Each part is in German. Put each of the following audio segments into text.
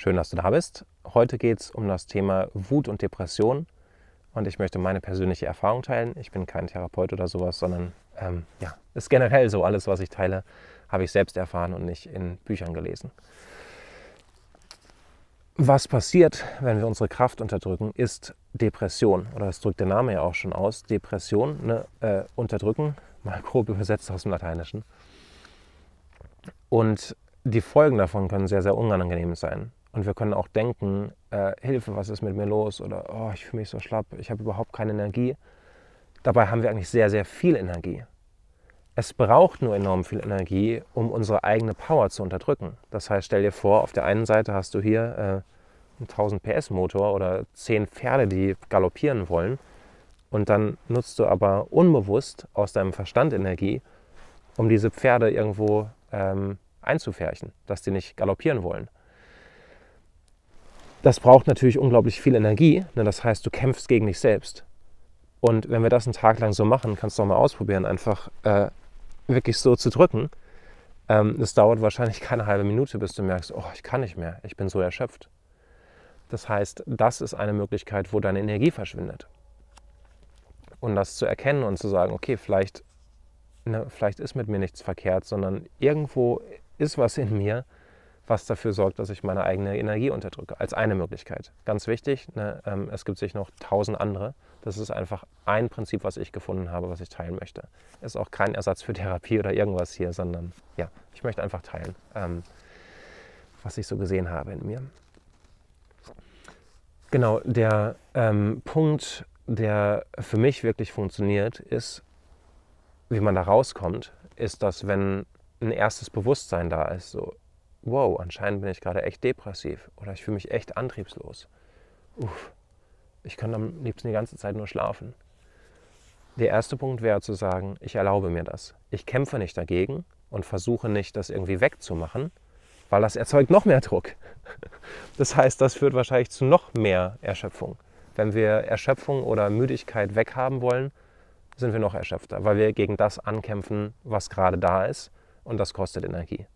Schön, dass du da bist. Heute geht es um das Thema Wut und Depression und ich möchte meine persönliche Erfahrung teilen. Ich bin kein Therapeut oder sowas, sondern ähm, ja, ist generell so. Alles, was ich teile, habe ich selbst erfahren und nicht in Büchern gelesen. Was passiert, wenn wir unsere Kraft unterdrücken, ist Depression. Oder das drückt der Name ja auch schon aus. Depression, ne, äh, unterdrücken, mal grob übersetzt aus dem Lateinischen. Und die Folgen davon können sehr, sehr unangenehm sein. Und wir können auch denken, äh, Hilfe, was ist mit mir los? Oder oh, ich fühle mich so schlapp, ich habe überhaupt keine Energie. Dabei haben wir eigentlich sehr, sehr viel Energie. Es braucht nur enorm viel Energie, um unsere eigene Power zu unterdrücken. Das heißt, stell dir vor, auf der einen Seite hast du hier äh, einen 1000 PS Motor oder 10 Pferde, die galoppieren wollen. Und dann nutzt du aber unbewusst aus deinem Verstand Energie, um diese Pferde irgendwo ähm, einzufärchen, dass die nicht galoppieren wollen das braucht natürlich unglaublich viel Energie. Ne? Das heißt, du kämpfst gegen dich selbst. Und wenn wir das einen Tag lang so machen, kannst du auch mal ausprobieren, einfach äh, wirklich so zu drücken. Ähm, das dauert wahrscheinlich keine halbe Minute, bis du merkst, oh, ich kann nicht mehr, ich bin so erschöpft. Das heißt, das ist eine Möglichkeit, wo deine Energie verschwindet. Und das zu erkennen und zu sagen, okay, vielleicht, ne, vielleicht ist mit mir nichts verkehrt, sondern irgendwo ist was in mir, was dafür sorgt, dass ich meine eigene Energie unterdrücke, als eine Möglichkeit. Ganz wichtig, ne, ähm, es gibt sich noch tausend andere. Das ist einfach ein Prinzip, was ich gefunden habe, was ich teilen möchte. Ist auch kein Ersatz für Therapie oder irgendwas hier, sondern ja, ich möchte einfach teilen, ähm, was ich so gesehen habe in mir. Genau, der ähm, Punkt, der für mich wirklich funktioniert, ist, wie man da rauskommt, ist, dass wenn ein erstes Bewusstsein da ist, so wow, anscheinend bin ich gerade echt depressiv oder ich fühle mich echt antriebslos. Uff, ich kann am liebsten die ganze Zeit nur schlafen. Der erste Punkt wäre zu sagen, ich erlaube mir das. Ich kämpfe nicht dagegen und versuche nicht, das irgendwie wegzumachen, weil das erzeugt noch mehr Druck. Das heißt, das führt wahrscheinlich zu noch mehr Erschöpfung. Wenn wir Erschöpfung oder Müdigkeit weghaben wollen, sind wir noch erschöpfter, weil wir gegen das ankämpfen, was gerade da ist und das kostet Energie.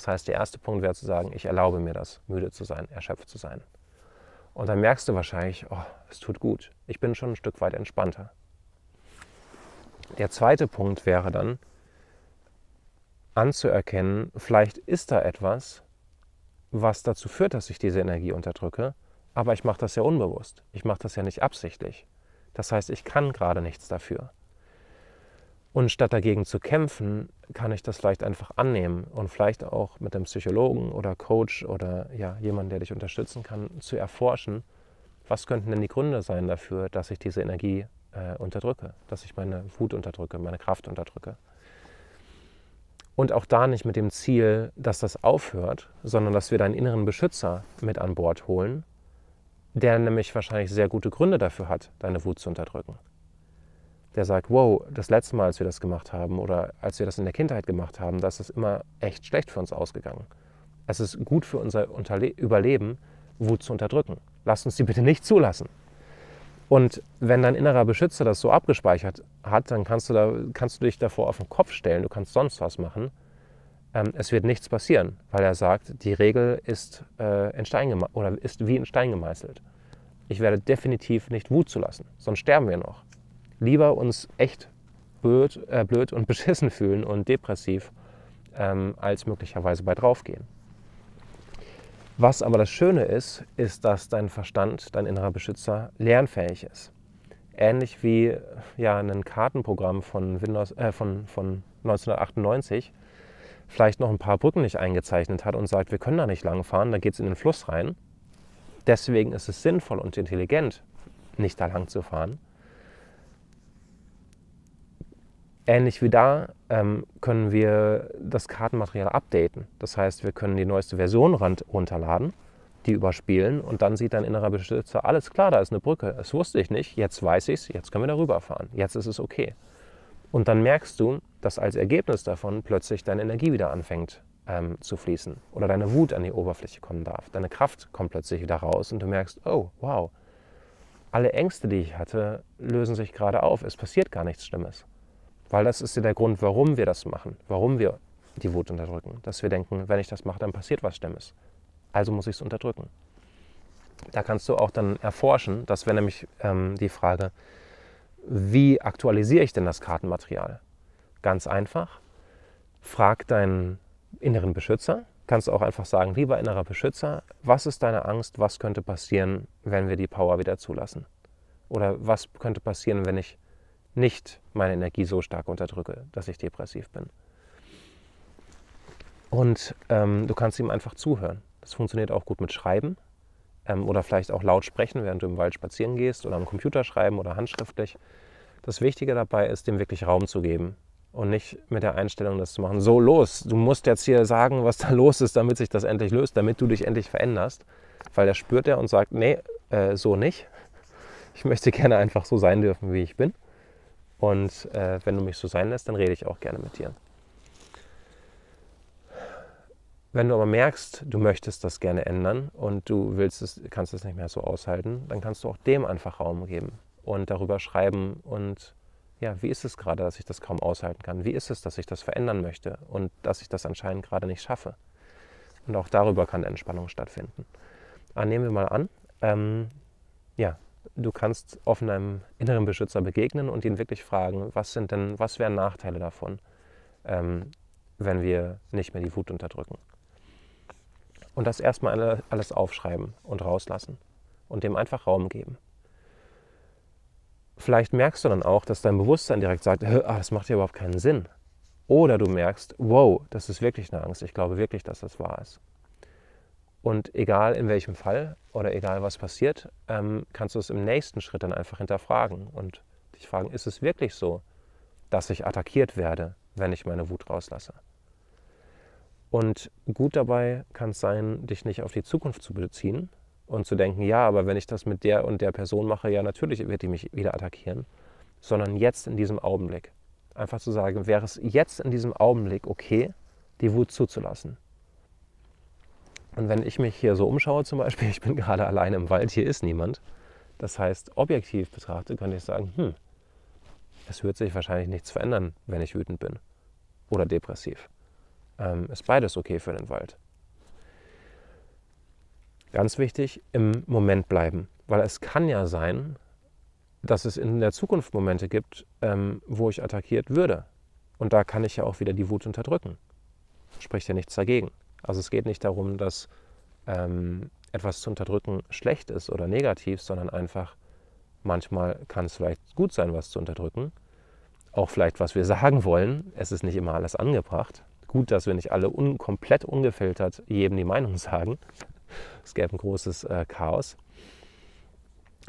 Das heißt, der erste Punkt wäre zu sagen, ich erlaube mir das, müde zu sein, erschöpft zu sein. Und dann merkst du wahrscheinlich, oh, es tut gut. Ich bin schon ein Stück weit entspannter. Der zweite Punkt wäre dann, anzuerkennen, vielleicht ist da etwas, was dazu führt, dass ich diese Energie unterdrücke, aber ich mache das ja unbewusst. Ich mache das ja nicht absichtlich. Das heißt, ich kann gerade nichts dafür. Und statt dagegen zu kämpfen, kann ich das vielleicht einfach annehmen und vielleicht auch mit einem Psychologen oder Coach oder ja, jemandem, der dich unterstützen kann, zu erforschen, was könnten denn die Gründe sein dafür, dass ich diese Energie äh, unterdrücke, dass ich meine Wut unterdrücke, meine Kraft unterdrücke. Und auch da nicht mit dem Ziel, dass das aufhört, sondern dass wir deinen inneren Beschützer mit an Bord holen, der nämlich wahrscheinlich sehr gute Gründe dafür hat, deine Wut zu unterdrücken der sagt, wow, das letzte Mal, als wir das gemacht haben oder als wir das in der Kindheit gemacht haben, da ist es immer echt schlecht für uns ausgegangen. Es ist gut für unser Überleben, Wut zu unterdrücken. Lasst uns die bitte nicht zulassen. Und wenn dein innerer Beschützer das so abgespeichert hat, dann kannst du, da, kannst du dich davor auf den Kopf stellen, du kannst sonst was machen. Ähm, es wird nichts passieren, weil er sagt, die Regel ist, äh, in Stein oder ist wie in Stein gemeißelt. Ich werde definitiv nicht Wut zulassen, sonst sterben wir noch lieber uns echt blöd, äh, blöd und beschissen fühlen und depressiv, ähm, als möglicherweise bei draufgehen. Was aber das Schöne ist, ist, dass dein Verstand, dein innerer Beschützer, lernfähig ist. Ähnlich wie ja, ein Kartenprogramm von, Windows, äh, von, von 1998 vielleicht noch ein paar Brücken nicht eingezeichnet hat und sagt, wir können da nicht lang fahren, da geht es in den Fluss rein. Deswegen ist es sinnvoll und intelligent, nicht da lang zu fahren, Ähnlich wie da ähm, können wir das Kartenmaterial updaten. Das heißt, wir können die neueste Version runterladen, die überspielen und dann sieht dein innerer Beschützer, alles klar, da ist eine Brücke. Das wusste ich nicht, jetzt weiß ich es, jetzt können wir darüber fahren, jetzt ist es okay. Und dann merkst du, dass als Ergebnis davon plötzlich deine Energie wieder anfängt ähm, zu fließen oder deine Wut an die Oberfläche kommen darf. Deine Kraft kommt plötzlich wieder raus und du merkst, oh, wow, alle Ängste, die ich hatte, lösen sich gerade auf. Es passiert gar nichts Schlimmes. Weil das ist ja der Grund, warum wir das machen, warum wir die Wut unterdrücken. Dass wir denken, wenn ich das mache, dann passiert was Schlimmes. Also muss ich es unterdrücken. Da kannst du auch dann erforschen, dass wäre nämlich ähm, die Frage, wie aktualisiere ich denn das Kartenmaterial? Ganz einfach, frag deinen inneren Beschützer, kannst du auch einfach sagen, lieber innerer Beschützer, was ist deine Angst, was könnte passieren, wenn wir die Power wieder zulassen? Oder was könnte passieren, wenn ich nicht meine Energie so stark unterdrücke, dass ich depressiv bin. Und ähm, du kannst ihm einfach zuhören. Das funktioniert auch gut mit Schreiben ähm, oder vielleicht auch laut sprechen, während du im Wald spazieren gehst oder am Computer schreiben oder handschriftlich. Das Wichtige dabei ist, dem wirklich Raum zu geben und nicht mit der Einstellung, das zu machen. So los, du musst jetzt hier sagen, was da los ist, damit sich das endlich löst, damit du dich endlich veränderst. Weil der spürt er und sagt, nee, äh, so nicht. Ich möchte gerne einfach so sein dürfen, wie ich bin. Und äh, wenn du mich so sein lässt, dann rede ich auch gerne mit dir. Wenn du aber merkst, du möchtest das gerne ändern und du willst es, kannst es nicht mehr so aushalten, dann kannst du auch dem einfach Raum geben und darüber schreiben und ja, wie ist es gerade, dass ich das kaum aushalten kann? Wie ist es, dass ich das verändern möchte und dass ich das anscheinend gerade nicht schaffe? Und auch darüber kann Entspannung stattfinden. Aber ah, nehmen wir mal an, ähm, ja, du kannst offen deinem inneren Beschützer begegnen und ihn wirklich fragen, was sind denn, was wären Nachteile davon, ähm, wenn wir nicht mehr die Wut unterdrücken. Und das erstmal alles aufschreiben und rauslassen und dem einfach Raum geben. Vielleicht merkst du dann auch, dass dein Bewusstsein direkt sagt, ah, das macht ja überhaupt keinen Sinn. Oder du merkst, wow, das ist wirklich eine Angst, ich glaube wirklich, dass das wahr ist. Und egal in welchem Fall oder egal was passiert, ähm, kannst du es im nächsten Schritt dann einfach hinterfragen und dich fragen, ist es wirklich so, dass ich attackiert werde, wenn ich meine Wut rauslasse? Und gut dabei kann es sein, dich nicht auf die Zukunft zu beziehen und zu denken, ja, aber wenn ich das mit der und der Person mache, ja, natürlich wird die mich wieder attackieren, sondern jetzt in diesem Augenblick. Einfach zu sagen, wäre es jetzt in diesem Augenblick okay, die Wut zuzulassen? Und wenn ich mich hier so umschaue zum Beispiel, ich bin gerade allein im Wald, hier ist niemand. Das heißt, objektiv betrachtet könnte ich sagen, hm, es wird sich wahrscheinlich nichts verändern, wenn ich wütend bin oder depressiv. Ähm, ist beides okay für den Wald. Ganz wichtig, im Moment bleiben, weil es kann ja sein, dass es in der Zukunft Momente gibt, ähm, wo ich attackiert würde. Und da kann ich ja auch wieder die Wut unterdrücken. Spricht ja nichts dagegen. Also es geht nicht darum, dass ähm, etwas zu unterdrücken schlecht ist oder negativ, sondern einfach manchmal kann es vielleicht gut sein, was zu unterdrücken. Auch vielleicht, was wir sagen wollen. Es ist nicht immer alles angebracht. Gut, dass wir nicht alle un komplett ungefiltert jedem die Meinung sagen. Es gäbe ein großes äh, Chaos.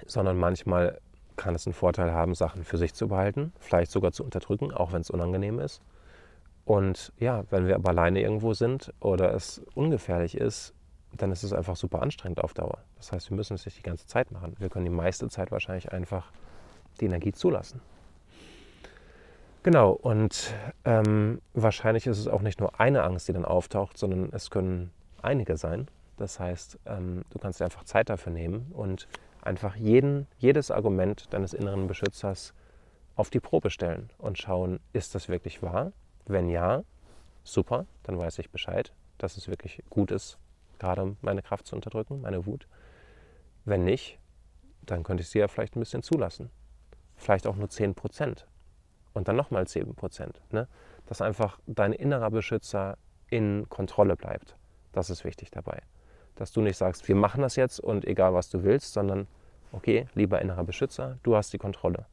Sondern manchmal kann es einen Vorteil haben, Sachen für sich zu behalten, vielleicht sogar zu unterdrücken, auch wenn es unangenehm ist. Und ja, wenn wir aber alleine irgendwo sind oder es ungefährlich ist, dann ist es einfach super anstrengend auf Dauer. Das heißt, wir müssen es nicht die ganze Zeit machen. Wir können die meiste Zeit wahrscheinlich einfach die Energie zulassen. Genau, und ähm, wahrscheinlich ist es auch nicht nur eine Angst, die dann auftaucht, sondern es können einige sein. Das heißt, ähm, du kannst dir einfach Zeit dafür nehmen und einfach jeden, jedes Argument deines inneren Beschützers auf die Probe stellen und schauen, ist das wirklich wahr? Wenn ja, super, dann weiß ich Bescheid, dass es wirklich gut ist, gerade meine Kraft zu unterdrücken, meine Wut. Wenn nicht, dann könnte ich sie ja vielleicht ein bisschen zulassen. Vielleicht auch nur 10 Prozent. Und dann nochmal 10 Prozent. Ne? Dass einfach dein innerer Beschützer in Kontrolle bleibt. Das ist wichtig dabei. Dass du nicht sagst, wir machen das jetzt und egal was du willst, sondern okay, lieber innerer Beschützer, du hast die Kontrolle.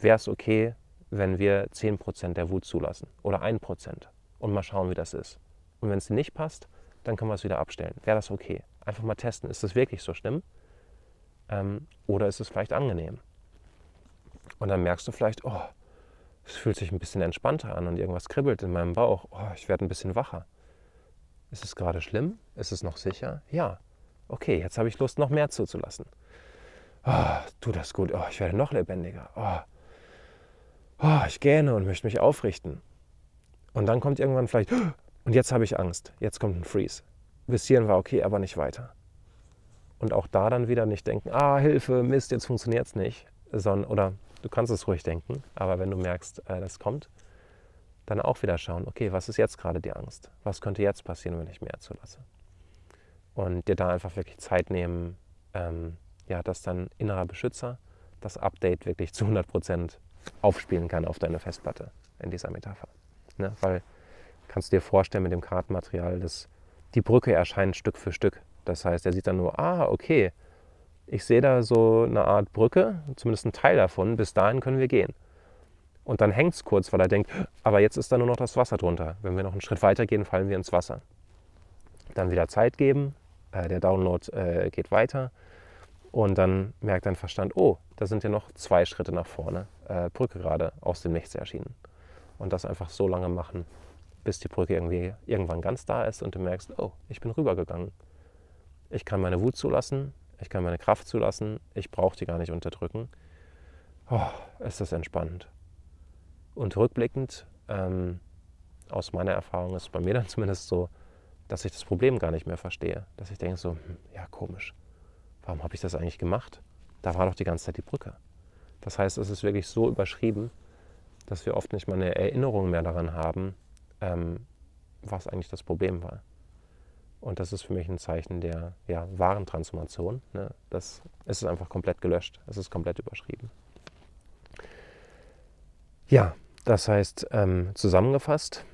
Wäre es okay, wenn wir 10% der Wut zulassen oder 1% und mal schauen, wie das ist. Und wenn es nicht passt, dann können wir es wieder abstellen. Wäre das okay? Einfach mal testen, ist das wirklich so schlimm? Ähm, oder ist es vielleicht angenehm? Und dann merkst du vielleicht, oh, es fühlt sich ein bisschen entspannter an und irgendwas kribbelt in meinem Bauch. Oh, ich werde ein bisschen wacher. Ist es gerade schlimm? Ist es noch sicher? Ja. Okay, jetzt habe ich Lust, noch mehr zuzulassen. Oh, tu das gut. Oh, ich werde noch lebendiger. Oh, oh, ich gähne und möchte mich aufrichten. Und dann kommt irgendwann vielleicht, oh, und jetzt habe ich Angst, jetzt kommt ein Freeze. Bis hierhin war okay, aber nicht weiter. Und auch da dann wieder nicht denken, ah, Hilfe, Mist, jetzt funktioniert es nicht. Sondern, oder du kannst es ruhig denken, aber wenn du merkst, äh, das kommt, dann auch wieder schauen, okay, was ist jetzt gerade die Angst? Was könnte jetzt passieren, wenn ich mehr zulasse? Und dir da einfach wirklich Zeit nehmen, ähm, ja, dass dann innerer Beschützer das Update wirklich zu 100 Prozent aufspielen kann auf deine Festplatte in dieser Metapher. Ne? Weil kannst du dir vorstellen mit dem Kartenmaterial, dass die Brücke erscheint Stück für Stück. Das heißt, er sieht dann nur, ah, okay, ich sehe da so eine Art Brücke, zumindest ein Teil davon, bis dahin können wir gehen. Und dann hängt es kurz, weil er denkt, aber jetzt ist da nur noch das Wasser drunter. Wenn wir noch einen Schritt weiter gehen, fallen wir ins Wasser. Dann wieder Zeit geben, äh, der Download äh, geht weiter und dann merkt dein Verstand, oh, da sind ja noch zwei Schritte nach vorne, äh, Brücke gerade aus dem Nichts erschienen. Und das einfach so lange machen, bis die Brücke irgendwie irgendwann ganz da ist und du merkst, oh, ich bin rübergegangen. Ich kann meine Wut zulassen, ich kann meine Kraft zulassen, ich brauche die gar nicht unterdrücken. Oh, ist das entspannend. Und rückblickend, ähm, aus meiner Erfahrung ist es bei mir dann zumindest so, dass ich das Problem gar nicht mehr verstehe. Dass ich denke so, hm, ja komisch, warum habe ich das eigentlich gemacht? da war doch die ganze Zeit die Brücke. Das heißt, es ist wirklich so überschrieben, dass wir oft nicht mal eine Erinnerung mehr daran haben, ähm, was eigentlich das Problem war. Und das ist für mich ein Zeichen der ja, wahren Transformation. Ne? Das, es ist einfach komplett gelöscht, es ist komplett überschrieben. Ja, das heißt, ähm, zusammengefasst,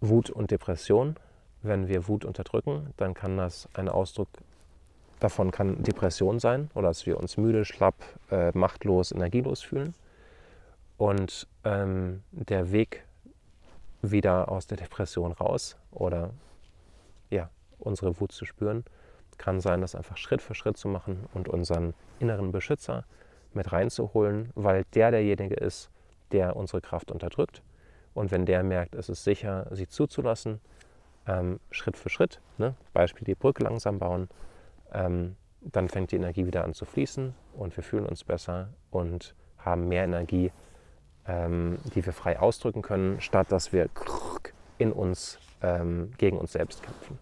Wut und Depression. Wenn wir Wut unterdrücken, dann kann das ein Ausdruck Davon kann Depression sein oder dass wir uns müde, schlapp, äh, machtlos, energielos fühlen. Und ähm, der Weg wieder aus der Depression raus oder ja, unsere Wut zu spüren, kann sein, das einfach Schritt für Schritt zu machen und unseren inneren Beschützer mit reinzuholen, weil der derjenige ist, der unsere Kraft unterdrückt. Und wenn der merkt, es ist sicher, sie zuzulassen, ähm, Schritt für Schritt, ne? Beispiel die Brücke langsam bauen, ähm, dann fängt die Energie wieder an zu fließen und wir fühlen uns besser und haben mehr Energie, ähm, die wir frei ausdrücken können, statt dass wir in uns ähm, gegen uns selbst kämpfen.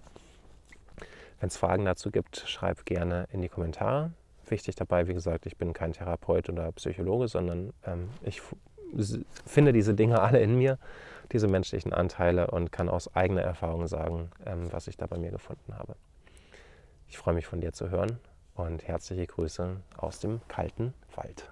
Wenn es Fragen dazu gibt, schreib gerne in die Kommentare. Wichtig dabei, wie gesagt, ich bin kein Therapeut oder Psychologe, sondern ähm, ich finde diese Dinge alle in mir, diese menschlichen Anteile und kann aus eigener Erfahrung sagen, ähm, was ich da bei mir gefunden habe. Ich freue mich von dir zu hören und herzliche Grüße aus dem kalten Wald.